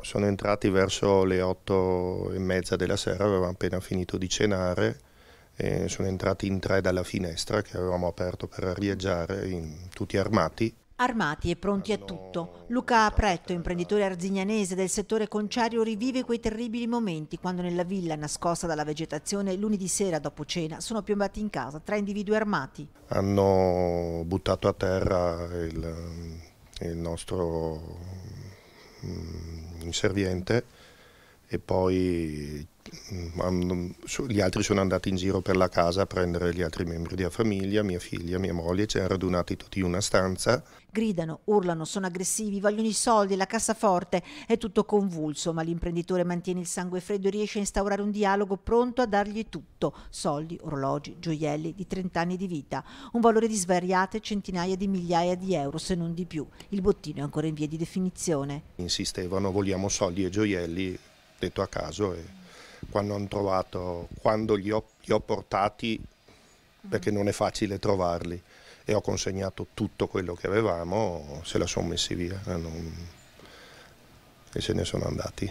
Sono entrati verso le otto e mezza della sera, avevamo appena finito di cenare e sono entrati in tre dalla finestra che avevamo aperto per arieggiare, tutti armati. Armati e pronti a tutto, Luca Apretto, imprenditore arzignanese del settore conciario, rivive quei terribili momenti quando nella villa nascosta dalla vegetazione lunedì sera dopo cena sono piombati in casa tre individui armati. Hanno buttato a terra il, il nostro Mm, in Serviente e poi Mm, mm, gli altri sono andati in giro per la casa a prendere gli altri membri della famiglia, mia figlia, mia moglie, ci hanno radunati tutti in una stanza. Gridano, urlano, sono aggressivi, vogliono i soldi, la cassaforte, è tutto convulso, ma l'imprenditore mantiene il sangue freddo e riesce a instaurare un dialogo pronto a dargli tutto, soldi, orologi, gioielli di 30 anni di vita, un valore di svariate centinaia di migliaia di euro se non di più. Il bottino è ancora in via di definizione. Insistevano, vogliamo soldi e gioielli, detto a caso. E quando hanno trovato, quando li ho, li ho portati, mm. perché non è facile trovarli, e ho consegnato tutto quello che avevamo, se la sono messi via. Eh, non... E se ne sono andati.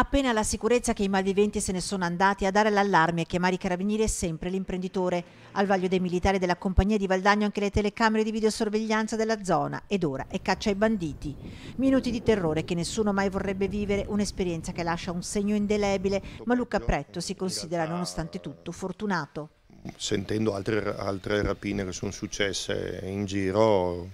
Appena la sicurezza che i malviventi se ne sono andati a dare l'allarme e chiamare i carabinieri è sempre l'imprenditore. Al vaglio dei militari della compagnia di Valdagno anche le telecamere di videosorveglianza della zona ed ora è caccia ai banditi. Minuti di terrore che nessuno mai vorrebbe vivere, un'esperienza che lascia un segno indelebile, ma Luca Pretto si considera nonostante tutto fortunato. Sentendo altre, altre rapine che sono successe in giro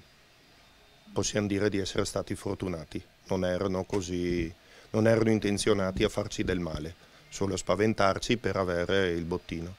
possiamo dire di essere stati fortunati, non erano così non erano intenzionati a farci del male, solo a spaventarci per avere il bottino.